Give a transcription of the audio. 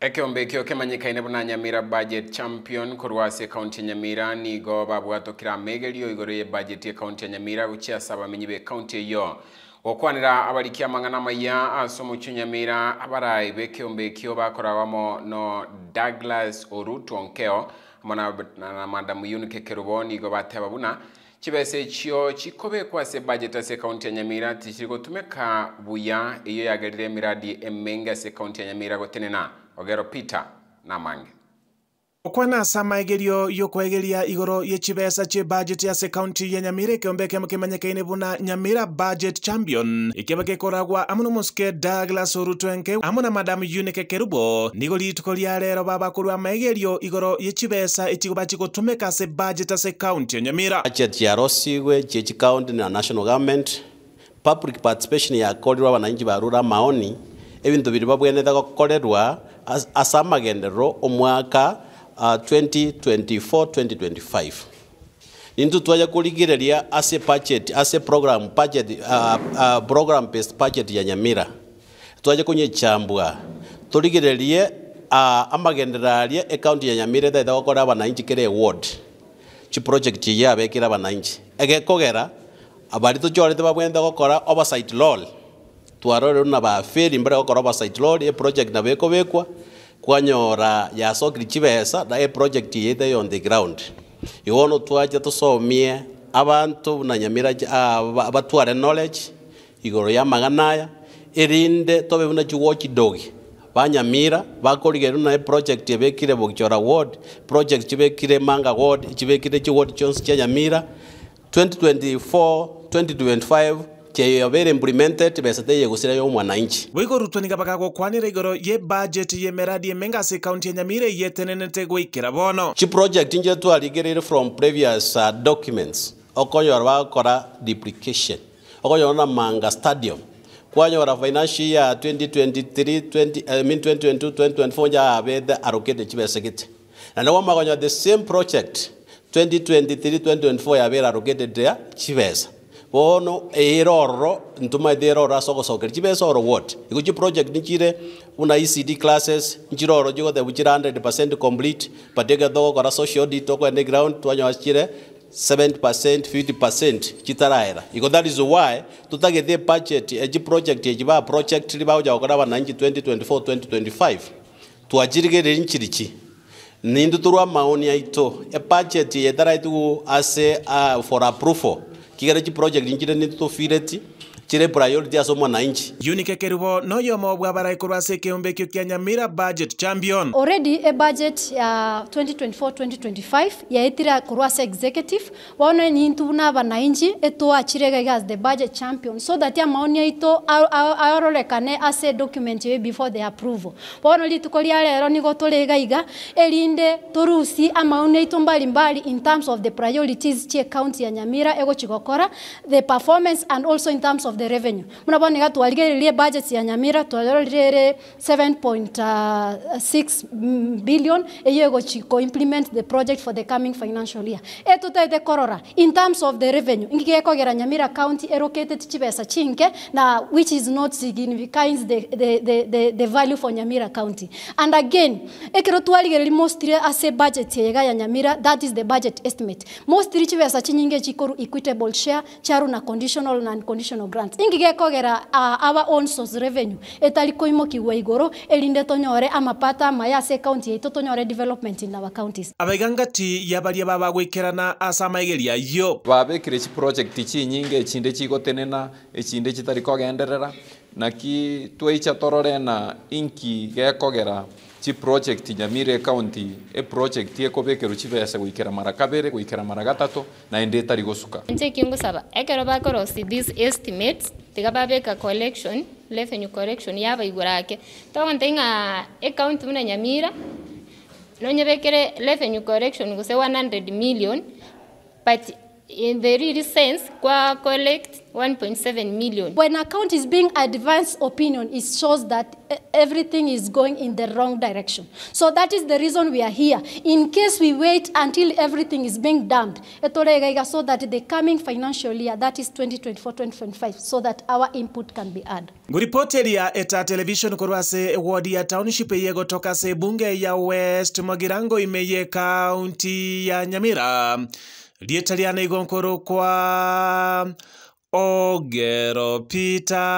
ekiombe kio kimanyikaine buna nyamira budget champion kurwasi ekaunti ya nyamira nigo babwatokira megerio iguru ya budget ya kaunti ya nyamira guchiasa bamenyi ba ekaunti iyo gukwanira abarikia mang'ana maya ase omochio nyamira abarai ba ekiombe ekio bakoragwamo no douglas oruto onkeo hamwe na madamu yunike kerubo nigo bateba buna chibese chio kwa se budget ase kaunti ya nyamira tumeka buya iyo yagarire miradi emenga se kaunti ya nyamira gotenena ogero peter mange okwanasa maegerio yukwegeria igoro ya chibesa chi budget ya se county ya nyamira kiombeke mukimenyekaine buna nyamira budget champion ikeba gikoragwa amu na musike douglas orutwenke amuna na madamu unike kerubo nigo rituko ria rero vavakurwa maegerio igoro ya chibesa ichiguva chigotumeka se budget ase county ya nyamira budget ya rosigwe chechi county na national government public participation yakorirwa abananchi barura maoni ebintu biri babwenete gokorerwa asa amagenderero omwaka 2024-2025 uh, nintu twaja kuligirelia ase budget ase program budget uh, uh, program based budget ya nyamira twaja kunyechambwa tuligirelie uh, amagendera alia ekaunti ya nyamira thaitha wakora abananchi kere ward chi project ye abekira abananchi egekogera abari tuchorete babwenda gokora oversight lol twarorerwa na bafeli mbere gokora oversight lol ye project nabekobekwa kwanyora yasokiri chibesa na e project yeite on the ground iwono twaje tusomie abantu na nyamira ah, abatware knowledge igoro ya maganaya irinde tobe buna chiwochi dogi banyamira bakorigeru na project ebekire bogichora ward project chibekire manga ward chibekire chi ward chonsi cha nyamira 2024 2025 kyeyo bere implemented beseteye gusira yo mwananchi boigo rutoni kabaga gokwanira goro ye budget ye meradi se county ya nyamire yetenenete gwikira bono chi project inje aligerere from previous uh, documents arwa kora duplication okoyora na manga stadium kwanyora financial year 2023 20 I mean 2022 2024 ya abethe allocated chibese gite na no magonyo the same project 2023 2024 ya bera allocated ya chibesa bono eroro ntuma de eroro asoko sokeri chibe soro what iko chi project ni chire una ECD classes nchiroro jigo the which 100% complete patega doko kora social audit ko underground twanyo chire 70% 50% chitaraira iko that is why the budget a chi project eji ba project libawo jakora bananchi 2024 2025 twajirigere nchirichi nindu turwa maoni aito e budget yedaraitugu ase uh, for approval que era de projeto, a gente ne to fi chire priority inchi. mwananchi yunikekerwo no yomo bwa seke umbe kyo kia nyamira budget champion already eh, eh, eh, a budget ya uh, 2024 2025 ya itira korwa se executive waone waona nintu na inchi bananchi etwa chirega as the budget champion so that ya maoni aito ayorolekane as a document before the approval Waone li tukoli waona litukoria lero nigo tuligaiga elinde turusi amaoni mbali mbali in terms of the priorities che county ya nyamira ego chikokora the performance and also in terms of the revenue Muna bwani munaboneka twarigiririe budget ya nyamira twarorire 7.6 uh, billion eyo ego chiko implement the project for the coming financial year E etutaite korora in terms of the revenue gira nyamira county allocated chibesa chinke na which is not significant the, the, the, the, the value for nyamira county and again ekiro ekero most mostly ase budget yega ya nyamira that is the budget estimate mostly chibesa chinyinge chikoru equitable share charu na conditional and unconditional grant grants ingigekogera uh, our own source revenue etari koimokigwa iguru erinde tonyore amapata maya ase county yaitu tonyore development in our counties abaigangati ya baba gwikerana ase amaigeria yo babikire chi project chinyinge echinde chigotenena echinde chitari kogenderera naki twaicha torore na inki gekogera ti project nyamire county e project ekobekerwo chibese goikera mara kabere goikera mara gatato na ende etari gosuka nche kingosaba ekero bakorosi these estimates tiga babeka collection revenue collection yaba igura ake togonte ng'a ecounty buna nyamira nonyebekere revenue collection guse 100 million but in the real sense kwa collect 1.7 million when account is being advanced opinion it shows that e, everything is going in the wrong direction so that is the reason we are here in case we wait until everything is being dumped so that the coming financial year that is 2024-2025 so that our input can be added. heard nguripoteria eta television korwa se wodi ya township yegotoka se bunge ya west magirango imeye county ya nyamira rieterana igonkuru kwa ogero pita